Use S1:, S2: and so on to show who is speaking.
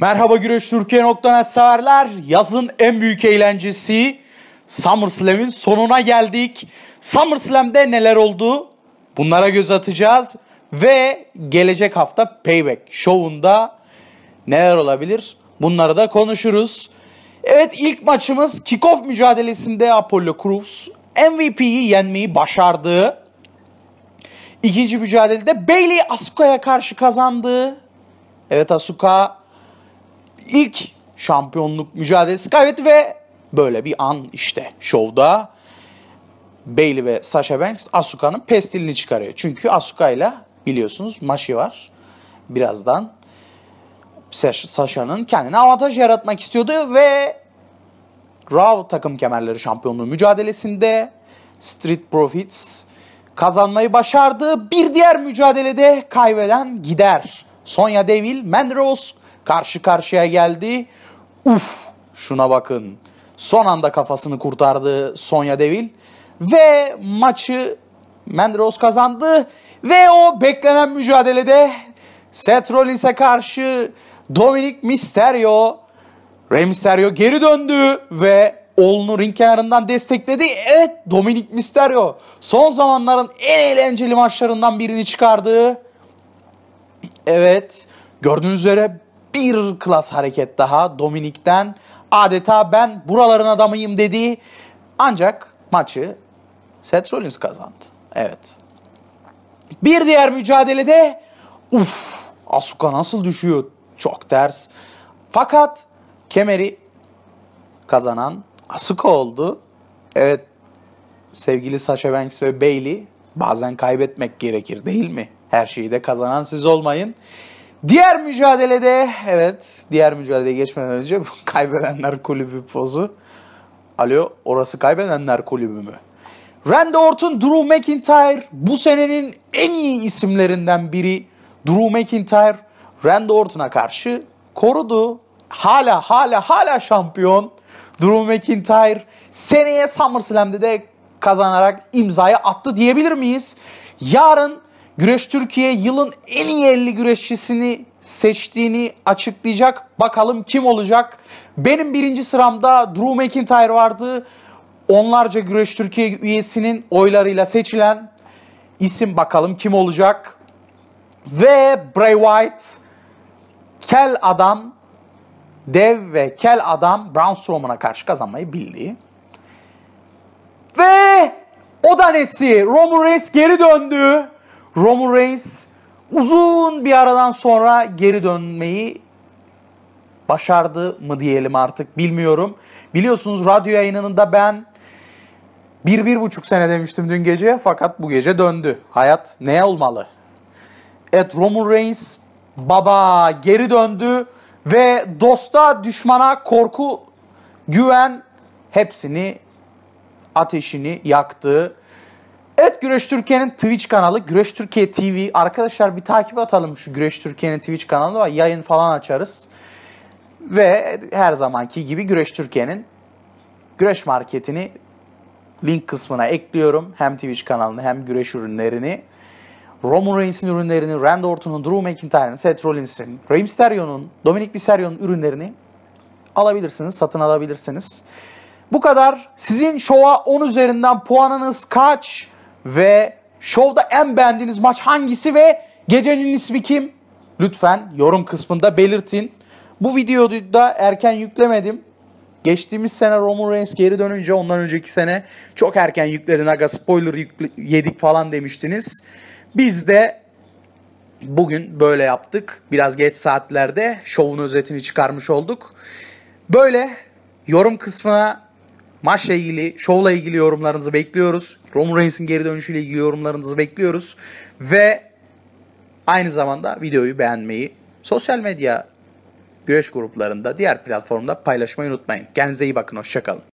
S1: Merhaba Güreş Türkiye.net severler. Yazın en büyük eğlencesi SummerSlam'in sonuna geldik. SummerSlam'de neler oldu? Bunlara göz atacağız. Ve gelecek hafta Payback şovunda neler olabilir? Bunları da konuşuruz. Evet ilk maçımız kickoff mücadelesinde Apollo Crews MVP'yi yenmeyi başardı. İkinci mücadelede Bailey Asuka'ya karşı kazandı. Evet Asuka ilk şampiyonluk mücadelesi kaybetti ve böyle bir an işte şovda Bailey ve Sasha Banks Asuka'nın pestilini çıkarıyor. Çünkü Asuka ile biliyorsunuz maçı var. Birazdan Sasha'nın kendine avantaj yaratmak istiyordu ve Raw takım kemerleri şampiyonluğu mücadelesinde Street Profits kazanmayı başardı. Bir diğer mücadelede kaybeden gider. Sonya Deville, Mandy Rose karşı karşıya geldi. Uf şuna bakın. Son anda kafasını kurtardı Sonya Devil. Ve maçı Mendros kazandı. Ve o beklenen mücadelede Seth Rollins'e karşı Dominic Mysterio Rey Mysterio geri döndü ve oğlunu ring kenarından destekledi. Evet Dominic Mysterio son zamanların en eğlenceli maçlarından birini çıkardı. Evet gördüğünüz üzere bir klas hareket daha Dominik'ten. Adeta ben buraların adamıyım dedi. Ancak maçı Seth Rollins kazandı. Evet. Bir diğer mücadelede uf Asuka nasıl düşüyor? Çok ters. Fakat kemeri kazanan Asuka oldu. Evet sevgili Sasha Banks ve Bailey bazen kaybetmek gerekir değil mi? Her şeyi de kazanan siz olmayın. Diğer mücadelede evet diğer mücadeleye geçmeden önce kaybedenler kulübü pozu. Alo orası kaybedenler kulübü mü? Randy Orton, Drew McIntyre bu senenin en iyi isimlerinden biri. Drew McIntyre Randy Orton'a karşı korudu. Hala hala hala şampiyon. Drew McIntyre seneye SummerSlam'de de kazanarak imzayı attı diyebilir miyiz? Yarın Güreş Türkiye yılın en iyi 50 güreşçisini seçtiğini açıklayacak. Bakalım kim olacak? Benim birinci sıramda Drew McIntyre vardı. Onlarca Güreş Türkiye üyesinin oylarıyla seçilen isim bakalım kim olacak? Ve Bray White, kel adam, dev ve kel adam Braun Strowman'a karşı kazanmayı bildi. Ve o da nesi? Roman Reigns geri döndü. Roman Reigns uzun bir aradan sonra geri dönmeyi başardı mı diyelim artık bilmiyorum. Biliyorsunuz radyo yayınında ben bir, bir buçuk sene demiştim dün gece fakat bu gece döndü. Hayat neye olmalı? Evet Roman Reigns baba geri döndü ve dosta, düşmana, korku, güven hepsini ateşini yaktı. Evet Güreş Türkiye'nin Twitch kanalı Güreş Türkiye TV. Arkadaşlar bir takip atalım şu Güreş Türkiye'nin Twitch kanalı var. Yayın falan açarız. Ve her zamanki gibi Güreş Türkiye'nin Güreş Marketini link kısmına ekliyorum. Hem Twitch kanalını hem güreş ürünlerini. Roman Reigns'in ürünlerini, Randy Orton'un, Drew McIntyre'ın, Seth Rollins'in, Rey Mysterio'nun, Dominic Mysterio'nun ürünlerini alabilirsiniz, satın alabilirsiniz. Bu kadar. Sizin şova 10 üzerinden puanınız kaç? ve şovda en beğendiğiniz maç hangisi ve gecenin ismi kim? Lütfen yorum kısmında belirtin. Bu videoyu da erken yüklemedim. Geçtiğimiz sene Roman Reigns geri dönünce ondan önceki sene çok erken yükledin aga spoiler yükle- yedik falan demiştiniz. Biz de bugün böyle yaptık. Biraz geç saatlerde şovun özetini çıkarmış olduk. Böyle yorum kısmına Maçla ilgili, şovla ilgili yorumlarınızı bekliyoruz. Roman Reigns'in geri dönüşüyle ilgili yorumlarınızı bekliyoruz. Ve aynı zamanda videoyu beğenmeyi, sosyal medya güreş gruplarında, diğer platformda paylaşmayı unutmayın. Kendinize iyi bakın, hoşçakalın.